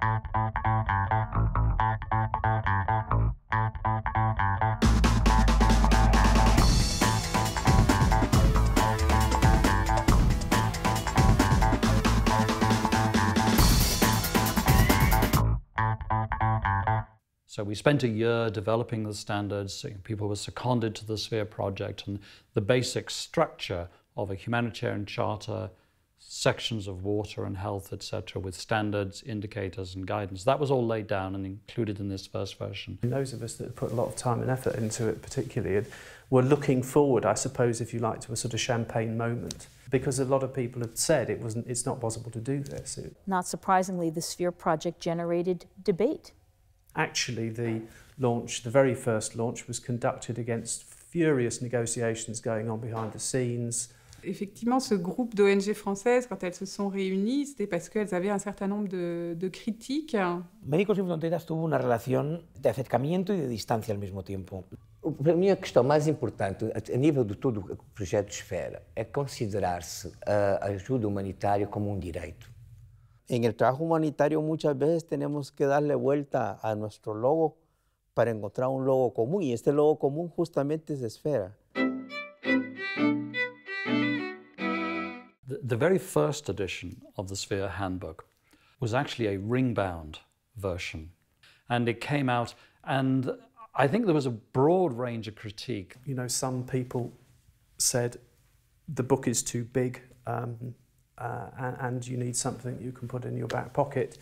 So we spent a year developing the standards. People were seconded to the Sphere project, and the basic structure of a humanitarian charter sections of water and health, etc., with standards, indicators, and guidance. That was all laid down and included in this first version. And those of us that have put a lot of time and effort into it, particularly, were looking forward, I suppose, if you like, to a sort of champagne moment. Because a lot of people had said it wasn't, it's not possible to do this. Not surprisingly, the Sphere project generated debate. Actually, the launch, the very first launch, was conducted against furious negotiations going on behind the scenes effectivement, ce groupe d'ONG françaises, quand elles se sont réunies, c'était parce qu'elles avaient un certain nombre de, de critiques. Médicos Sin Fronteras tuvo una relación de acercamiento y de distancia al temps. Pour moi, la question la plus importante, a niveau de todo le projet de Esfera, é considerar-se a ajuda humanitária como um direito. En el trabajo humanitario muchas veces tenemos que darle vuelta a nuestro logo para encontrar un logo común y este logo común justamente es Esfera. The very first edition of the Sphere Handbook was actually a ring-bound version, and it came out, and I think there was a broad range of critique. You know, some people said the book is too big, um, uh, and, and you need something you can put in your back pocket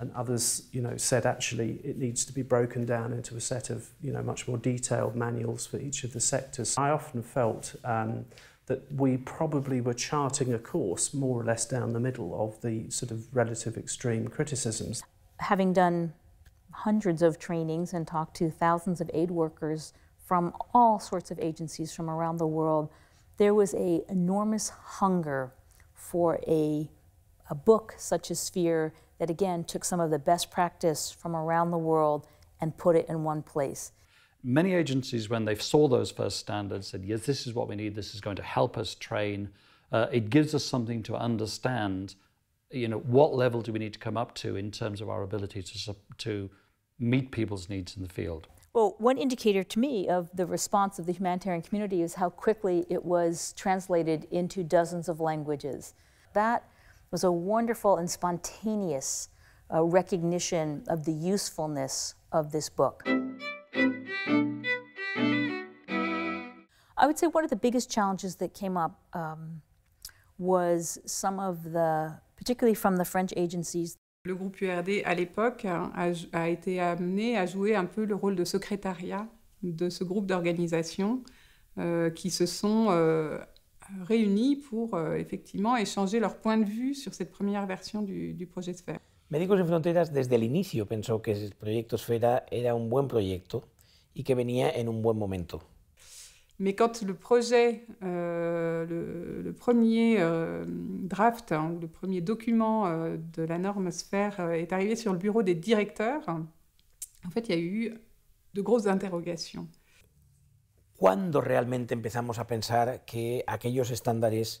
and others you know said actually it needs to be broken down into a set of you know much more detailed manuals for each of the sectors i often felt um, that we probably were charting a course more or less down the middle of the sort of relative extreme criticisms. Having done hundreds of trainings and talked to thousands of aid workers from all sorts of agencies from around the world, there was a enormous hunger for a, a book such as Sphere that again took some of the best practice from around the world and put it in one place. Many agencies, when they saw those first standards, said, yes, this is what we need, this is going to help us train. Uh, it gives us something to understand, you know, what level do we need to come up to in terms of our ability to, to meet people's needs in the field. Well, one indicator to me of the response of the humanitarian community is how quickly it was translated into dozens of languages. That was a wonderful and spontaneous uh, recognition of the usefulness of this book. I would say one of the biggest challenges that came up um, was some of the, particularly from the French agencies. Le groupe URD à l'époque a, été amené à jouer un peu le rôle de secrétariat de ce groupe d'organisations euh, qui se sont euh, réunis pour euh, effectivement échanger leur point de vue sur cette première version du, projet de Sphère. Médicos sin Fronteras desde el inicio pensó que el proyecto Esfera era un buen proyecto y que venía en un buen momento. Mais quand le projet, euh, le, premier euh, draft, hein, le premier document euh, de la norme Sphère euh, est arrivé sur le bureau des directeurs, en fait, il y a eu de grosses interrogations. quand realmente empezamos à pensar que aquellos estándares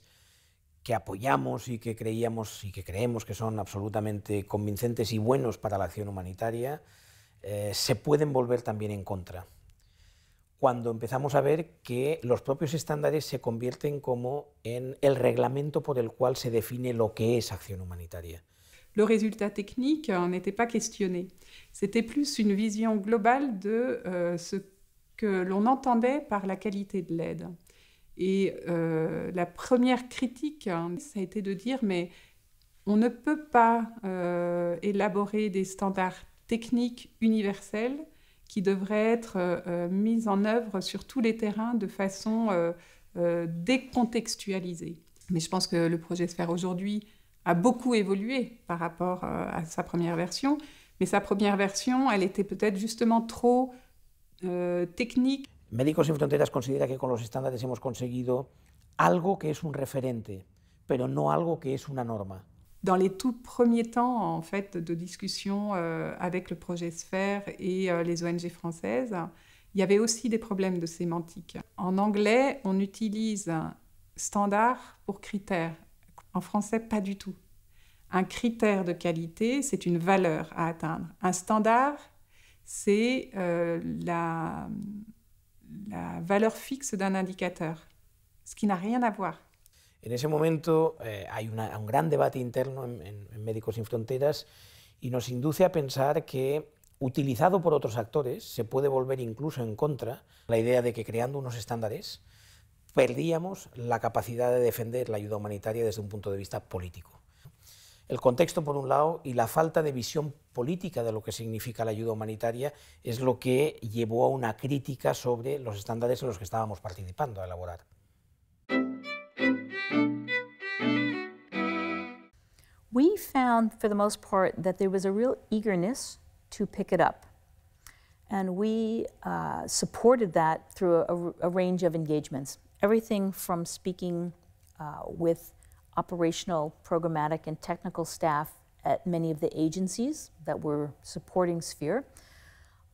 que apoyamos y que creíamos y que creemos que son absolutamente convincentes y buenos para la acción humanitaria, eh, se pueden volver también en contra. Cuando empezamos a ver que los propios estándares se convierten como en el reglamento por el cual se define lo que es acción humanitaria. le résultat technique n'était pas questionné. C'était plus une vision globale de lo euh, ce que l'on entendait par la qualité de l'aide. Et euh, la première critique, hein, ça a été de dire, mais on ne peut pas euh, élaborer des standards techniques universels qui devraient être euh, mis en œuvre sur tous les terrains de façon décontextualisée. Mais je pense que le projet Sphère aujourd'hui a beaucoup évolué par rapport à sa première version. Mais sa première version, elle était peut-être justement trop technique. Médicos Sin Fronteras considera que con los estándares hemos conseguido algo que es un referente, pero no algo que es una norma. Dans les tout premiers temps en fait de discussion euh, avec le projet Sphère et euh, les ONG françaises, il y avait aussi des problèmes de sémantique. En anglais, on utilise un standard pour critère. En français, pas du tout. Un critère de qualité, c'est une valeur à atteindre. Un standard, c'est euh, la la valor fixe d'un indicateur, ce qui n'a rien à voir. En ese momento eh, hay un gran debate interno en, Médicos Sin Fronteras y nos induce a pensar que, utilizado por otros actores, se puede volver incluso en contra la idea de que creando unos estándares perdíamos la capacidad de defender la ayuda humanitaria desde un punto de vista político. El contexto, por un lado, y la falta de visión política de lo que significa la ayuda humanitaria es lo que llevó a una crítica sobre los estándares en los que estábamos participando a elaborar. We found, for the most part, that there was a real eagerness to pick it up. And we uh, supported that through a, range of engagements, everything from speaking uh, with operational, programmatic, and technical staff at many of the agencies that were supporting Sphere,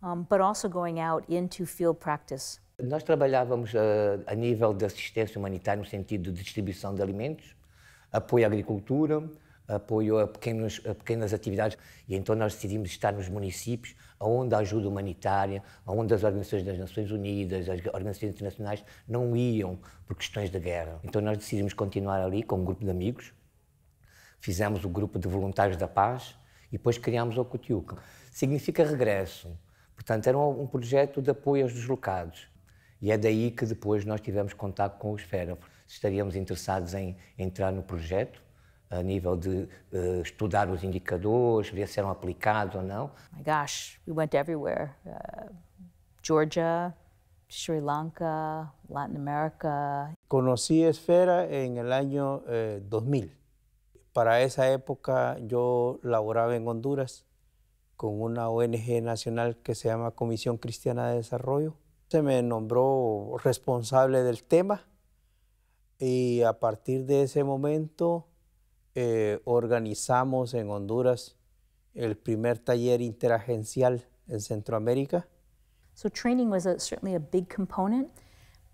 um, but also going out into field practice. Nós trabalhávamos uh, a nível da assistência humanitária no sentido de distribuição de alimentos, apoio à agricultura, apoio a, pequenos, a pequenas atividades e então nós decidimos estar nos municípios onde a ajuda humanitária, onde as organizações das Nações Unidas, as organizações internacionais não iam por questões de guerra. Então nós decidimos continuar ali com um grupo de amigos, fizemos o grupo de voluntários da paz e depois criámos o Cutiuca. Significa regresso, portanto era um, projeto de apoio aos deslocados. E é daí que depois nós tivemos contato com o Esfera. Estaríamos interessados em entrar no projeto, a nível de uh, estudar os indicadores, ver se eram aplicados ou não. Oh my gosh, we went everywhere. Uh, Georgia, Sri Lanka, Latin America. Conocí Esfera en el año eh, 2000. Para esa época yo laboraba en Honduras con una ONG nacional que se llama Comisión Cristiana de Desarrollo. Se me nombró responsable del tema y a partir de ese momento Eh, organizamos en Honduras el primer taller interagencial en Centroamérica. So training was certainly a big component.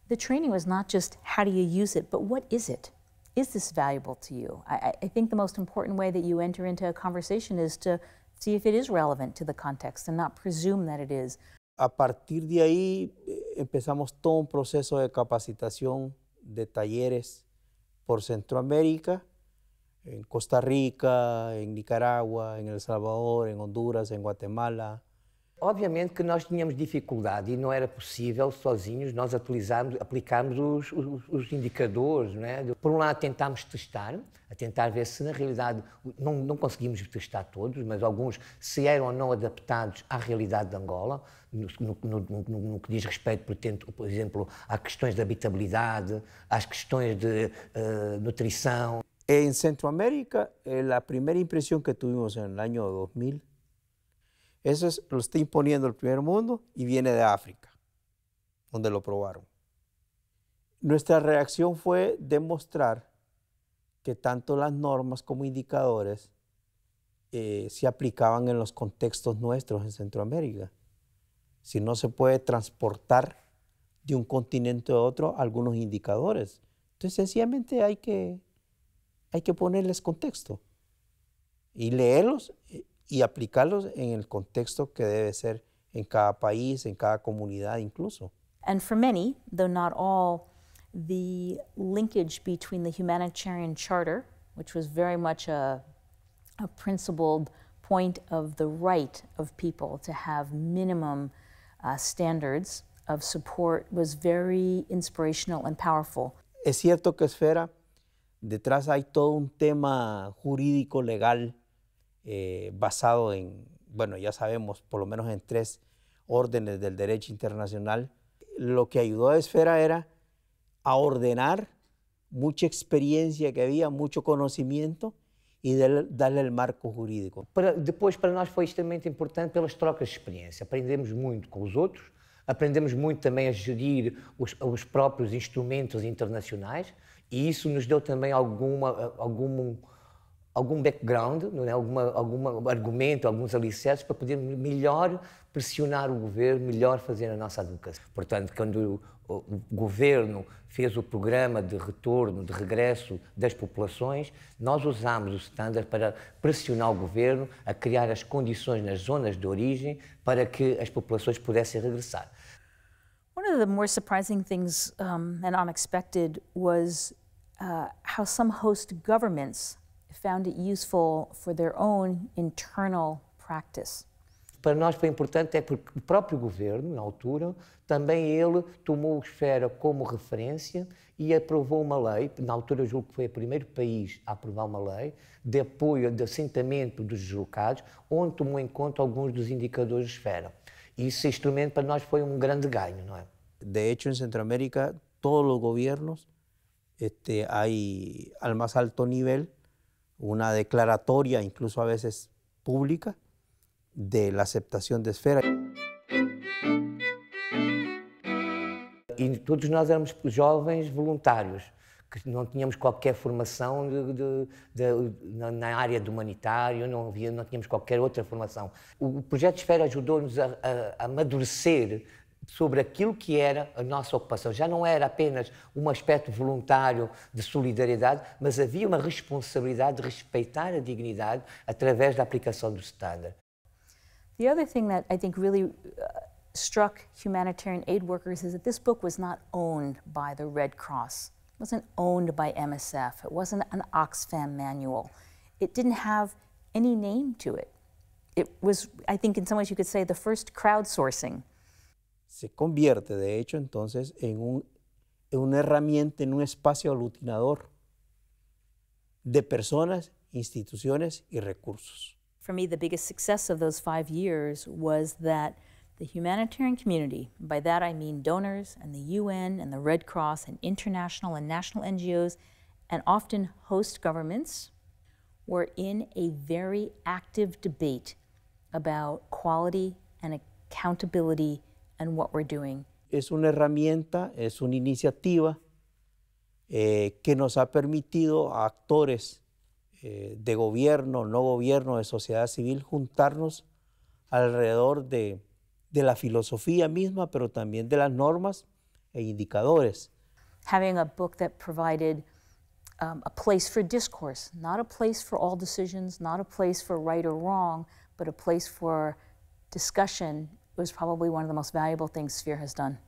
The training was not just how do you use it, but what is it? Is this valuable to you? I, I think the most important way that you enter into a conversation is to see if it is relevant to the context and not presume that it is. A partir de ahí eh, empezamos todo un proceso de capacitación de talleres por Centroamérica en Costa Rica, em Nicarágua, em El Salvador, em Honduras, em Guatemala. Obviamente que nós tínhamos dificuldade e não era possível sozinhos nós utilizarmos, aplicarmos os, os, os indicadores. Não é? Por um lado, tentámos testar, a tentar ver se na realidade, não, não conseguimos testar todos, mas alguns se eram ou não adaptados à realidade de Angola, no, no, no, no que diz respeito, por, por exemplo, a questões de habitabilidade, às questões de uh, nutrição. En Centroamérica, eh, la primera impresión que tuvimos en el año 2000, eso es, lo está imponiendo el primer mundo y viene de África, donde lo probaron. Nuestra reacción fue demostrar que tanto las normas como indicadores eh, se aplicaban en los contextos nuestros en Centroamérica. Si no se puede transportar de un continente a otro algunos indicadores. Entonces, sencillamente hay que hay que ponerles contexto y leerlos y aplicarlos en el contexto que debe ser en cada país, en cada comunidad incluso. And for many, though not all, the linkage between the humanitarian charter, which was very much a, a principled point of the right of people to have minimum uh, standards of support, was very inspirational and powerful. Es cierto que Esfera detrás hay todo un tema jurídico, legal, eh, basado en, bueno, ya sabemos, por lo menos en tres órdenes del derecho internacional. Lo que ayudó a Esfera era a ordenar mucha experiencia que había, mucho conocimiento y darle el marco jurídico. Después para nosotros fue extremadamente importante las trocas de experiencia Aprendemos mucho con los otros, aprendemos mucho también a gerir los propios instrumentos internacionales. E isso nos deu também alguma, algum, algum background, não é? alguma, algum argumento, alguns alicerces para poder melhor pressionar o governo, melhor fazer a nossa educação. Portanto, quando o, o governo fez o programa de retorno, de regresso das populações, nós usámos o standard para pressionar o governo a criar as condições nas zonas de origem para que as populações pudessem regressar. One of the more surprising things um, and unexpected was uh, how some host governments found it useful for their own internal practice. Para nós foi importante é porque o próprio governo, na altura, também ele tomou a esfera como referência e aprovou uma lei, na altura eu julgo que foi o primeiro país a aprovar uma lei, de apoio de assentamento dos deslocados, onde tomou em conta alguns dos indicadores de esfera. E esse instrumento para nós foi um grande ganho, não é? De hecho, em Centroamérica, todos os governos este, hay al más alto nivel una declaratoria, incluso a veces pública, de la aceptación de esfera. E todos nós éramos jovens voluntários, que não tínhamos qualquer formação de, de, de, na, na, área do humanitário, não, tínhamos qualquer outra formação. O, projeto Esfera ajudou-nos a, a, a amadurecer sobre aquilo que era a nossa ocupação. Já não era apenas um aspecto voluntário de solidariedade, mas havia uma responsabilidade de respeitar a dignidade através da aplicação do standard. The other thing that I think really uh, struck humanitarian aid workers is that this book was not owned by the Red Cross. It wasn't owned by MSF. It wasn't an Oxfam manual. It didn't have any name to it. It was, I think, in some ways, you could say the first crowdsourcing se convierte de hecho entonces en, un, en una herramienta, en un espacio aglutinador de personas, instituciones y recursos. For me, the biggest success of those five years was that the humanitarian community, by that I mean donors and the UN and the Red Cross and international and national NGOs, and often host governments, were in a very active debate about quality and accountability and what we're doing. Es una herramienta, es una iniciativa eh, que nos ha permitido a actores eh, de gobierno, no gobierno, de sociedad civil, juntarnos alrededor de, de la filosofía misma, pero también de las normas e indicadores. Having a book that provided um, a place for discourse, not a place for all decisions, not a place for right or wrong, but a place for discussion was probably one of the most valuable things Sphere has done.